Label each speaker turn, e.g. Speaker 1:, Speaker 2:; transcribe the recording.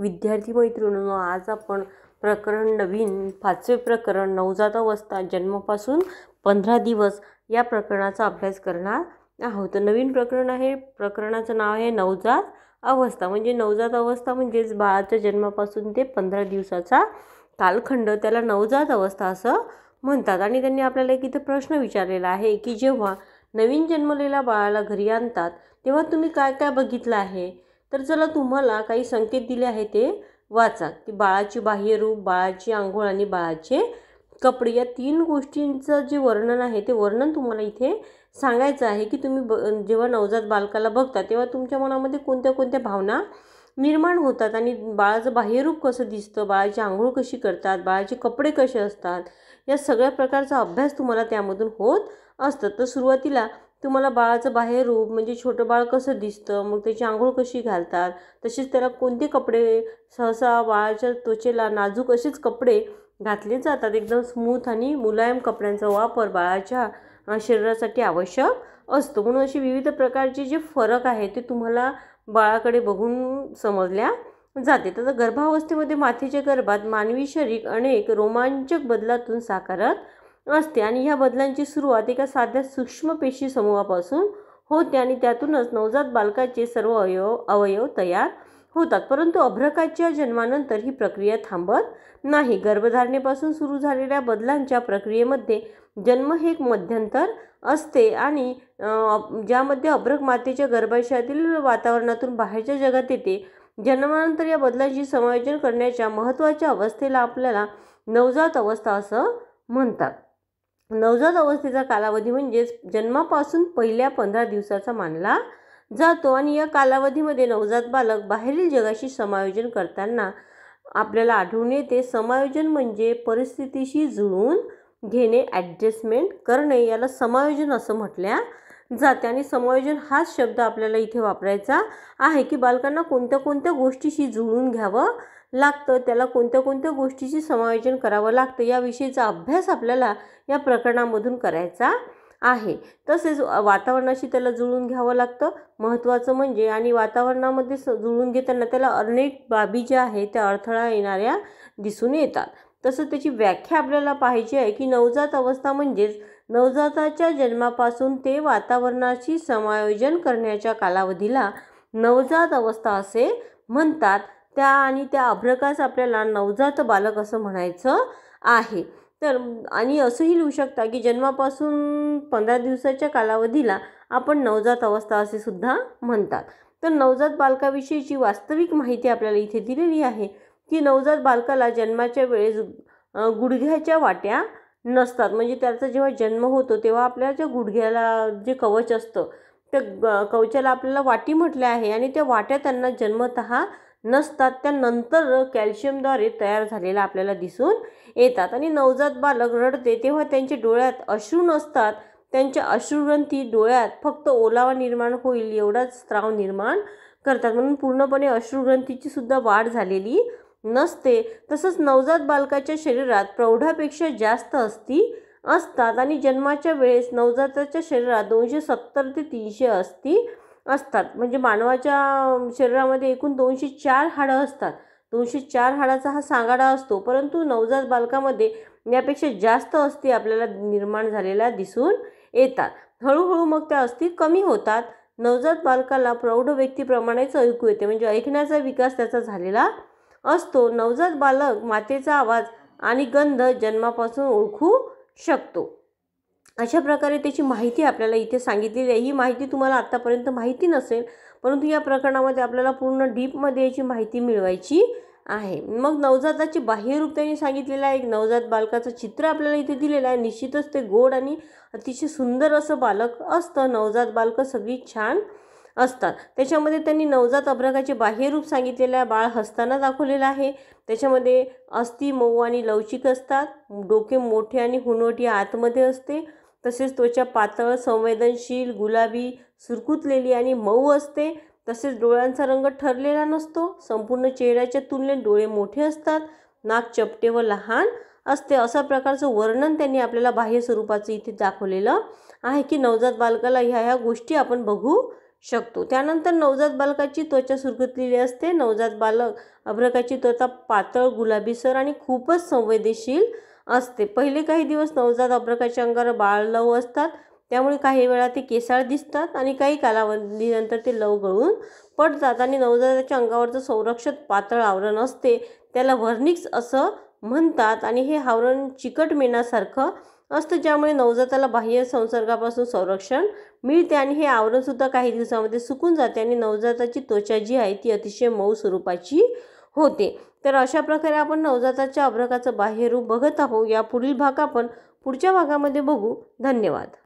Speaker 1: विद्यार्थी मैत्रिणींनो आज आपण प्रकरण नवीन पाचवे प्रकरण नवजात अवस्था जन्मापासून पंधरा दिवस या प्रकरणाचा अभ्यास करणार आहोत नवीन प्रकरण आहे प्रकरणाचं नाव आहे नवजात अवस्था म्हणजे नवजात अवस्था म्हणजेच बाळाच्या जन्मापासून ते पंधरा दिवसाचा कालखंड त्याला नवजात अवस्था असं म्हणतात आणि त्यांनी आपल्याला एक इथं प्रश्न विचारलेला आहे की जेव्हा नवीन जन्मलेल्या बाळाला घरी आणतात तेव्हा तुम्ही काय काय बघितलं आहे तर चला तुम्हाला काही संकेत दिले आहे ते वाचा की बाळाची बाह्यरूप बाळाची आंघोळ आणि बाळाचे कपडे या तीन गोष्टींचं जे वर्णन आहे ते वर्णन तुम्हाला इथे सांगायचं आहे की तुम्ही ब जेव्हा नवजात बालकाला बघता तेव्हा तुमच्या मनामध्ये कोणत्या कोणत्या भावना निर्माण होतात आणि बाळाचं बाह्यरूप कसं दिसतं बाळाची आंघोळ कशी करतात बाळाचे कपडे कसे असतात या सगळ्या प्रकारचा अभ्यास तुम्हाला त्यामधून होत असतं तर सुरुवातीला तुम्हाला बाळाचं बाहेर रूप म्हणजे छोटं बाळ कसं दिसतं मग त्याची आंघोळ कशी घालतात तसेच त्याला कोणते कपडे सहसा बाळाच्या त्वचेला नाजूक असेच कपडे घातले जातात एकदम स्मूथ आणि मुलायम कपड्यांचा वापर बाळाच्या शरीरासाठी आवश्यक असतो म्हणून असे विविध प्रकारचे जे फरक आहे ते तुम्हाला बाळाकडे बघून समजल्या जाते तर गर्भावस्थेमध्ये माथेच्या गर्भात मानवी शरीर अनेक रोमांचक बदलातून साकारत असते आणि ह्या बदलांची सुरुवात एका साध्या सूक्ष्म पेशी समूहापासून होते आणि त्यातूनच नवजात बालकाचे सर्व अवयव अवयव तयार होतात परंतु अभ्रकाच्या जन्मानंतर ही प्रक्रिया थांबत नाही गर्भधारणेपासून सुरू झालेल्या बदलांच्या प्रक्रियेमध्ये जन्म हे एक मध्यंतर असते आणि ज्यामध्ये अभ्रक मातेच्या गर्भाशयातील वातावरणातून बाहेरच्या जगात येते जन्मानंतर या बदलांची समायोजन करण्याच्या महत्त्वाच्या अवस्थेला आपल्याला नवजात अवस्था असं म्हणतात नवजात अवस्थेचा कालावधी म्हणजेच जन्मापासून पहिल्या पंधरा दिवसाचा मानला जातो आणि या कालावधीमध्ये नवजात बालक बाहेरील जगाशी समायोजन करताना आपल्याला आढळून येते समायोजन म्हणजे परिस्थितीशी जुळून घेणे ॲडजस्टमेंट करणे याला समायोजन असं म्हटल्या जाते आणि समायोजन हाच शब्द आपल्याला इथे वापरायचा आहे की बालकांना कोणत्या कोणत्या गोष्टीशी जुळून घ्यावं लागतं त्याला कोणत्या कोणत्या गोष्टीचे समायोजन करावं लागतं याविषयीचा अभ्यास आपल्याला या प्रकरणामधून करायचा आहे तसेच वातावरणाशी त्याला जुळून घ्यावं लागतं महत्त्वाचं म्हणजे आणि वातावरणामध्ये स जुळून घेताना त्याला अनेक बाबी ज्या आहेत त्या अडथळा येणाऱ्या दिसून येतात तसं त्याची व्याख्या आपल्याला पाहिजे आहे की नवजात अवस्था म्हणजेच नवजाताच्या जन्मापासून ते वातावरणाशी समायोजन करण्याच्या कालावधीला नवजात अवस्था असे म्हणतात त्या आणि त्या अभ्रकास आपल्याला नवजात बालक असं म्हणायचं आहे तर आणि असंही लिहू शकता की जन्मापासून पंधरा दिवसाच्या कालावधीला आपण नवजात अवस्था असे सुद्धा म्हणतात तर नवजात बालकाविषयीची वास्तविक माहिती आपल्याला इथे दिलेली आहे की नवजात बालकाला जन्माच्या वेळेस गुडघ्याच्या वाट्या नसतात म्हणजे त्याचा जेव्हा जन्म होतो तेव्हा आपल्या ज्या गुडघ्याला जे कवच असतं त्या कवचाला आपल्याला वाटी म्हटल्या आहे आणि त्या वाट्या त्यांना जन्मतः नसतात त्या नंतर कॅल्शियमद्वारे तयार झालेला आपल्याला दिसून येतात आणि नवजात बालक रडते तेव्हा त्यांच्या डोळ्यात अश्रू नसतात त्यांच्या अश्रुग्रंथी डोळ्यात फक्त ओलावा निर्माण होईल एवढाच स्त्राव निर्माण करतात म्हणून पूर्णपणे अश्रुग्रंथीची सुद्धा वाढ झालेली नसते तसंच नवजात बालकाच्या शरीरात प्रौढापेक्षा जास्त असती असतात आणि जन्माच्या वेळेस नवजाताच्या शरीरात दोनशे सत्तर ते तीनशे असती असतात म्हणजे मानवाच्या शरीरामध्ये एकूण दोनशे चार हाडं असतात दोनशे चार हाडाचा हा सांगाडा असतो परंतु नवजात बालकामध्ये यापेक्षा जास्त अस्थी आपल्याला निर्माण झालेल्या दिसून येतात हळूहळू मग त्या अस्थी कमी होतात नवजात बालकाला प्रौढ व्यक्तीप्रमाणेच ऐकू येते म्हणजे ऐकण्याचा विकास त्याचा झालेला असतो नवजात बालक मातेचा आवाज आणि गंध जन्मापासून ओळखू शकतो अशा प्रकारे त्याची माहिती आपल्याला इथे सांगितलेली आहे ही माहिती तुम्हाला आत्तापर्यंत माहिती नसेल परंतु या प्रकरणामध्ये आपल्याला पूर्ण डीपमध्ये याची माहिती मिळवायची आहे मग नवजाताचे बाह्यरूप त्यांनी सांगितलेलं आहे एक नवजात बालकाचं चित्र आपल्याला इथे दिलेलं आहे निश्चितच ते गोड आणि अतिशय सुंदर असं बालक असतं नवजात बालकं सगळी छान असतात त्याच्यामध्ये त्यांनी नवजात अभ्रकाचे बाह्यरूप सांगितलेलं आहे बाळ हसताना दाखवलेलं आहे त्याच्यामध्ये अस्थि मऊ आणि लवचिक असतात डोके मोठे आणि हुनवटी आतमध्ये असते तसेच त्वचा पातळ संवेदनशील गुलाबी सुरकुतलेली आणि मऊ असते तसेच डोळ्यांचा रंग ठरलेला नसतो संपूर्ण चेहऱ्याच्या तुलनेत डोळे मोठे असतात नाक चपटे व लहान असते अशा प्रकारचं वर्णन त्यांनी आपल्याला बाह्य स्वरूपाचं इथे दाखवलेलं आहे की नवजात बालकाला ह्या ह्या गोष्टी आपण बघू शकतो त्यानंतर नवजात बालकाची त्वचा सुरकुतलेली असते नवजात बालक अभ्रकाची त्वचा पातळ गुलाबीसर आणि खूपच संवेदनशील असते पहिले काही दिवस नवजात अप्रकाशी अंगावर बाळ लव असतात त्यामुळे काही वेळा ते केसाळ दिसतात आणि काही कालावधीनंतर ते लव गळून पडतात आणि नवजाताच्या अंगावरचं संरक्षक पातळ आवरण असते त्याला व्हर्निक्स असं म्हणतात आणि हे आवरण चिकट मेणासारखं असतं ज्यामुळे नवजाताला बाह्य संसर्गापासून संरक्षण मिळते आणि हे आवरणसुद्धा काही दिवसामध्ये सुकून जाते आणि नवजाताची त्वचा जी आहे ती अतिशय मऊ स्वरूपाची होते तर अशा प्रकारे आपण नवजाताच्या अभ्रकाचं बाह्यरूप बघत आहोत यापुढील भाग आपण पुढच्या भागामध्ये बघू धन्यवाद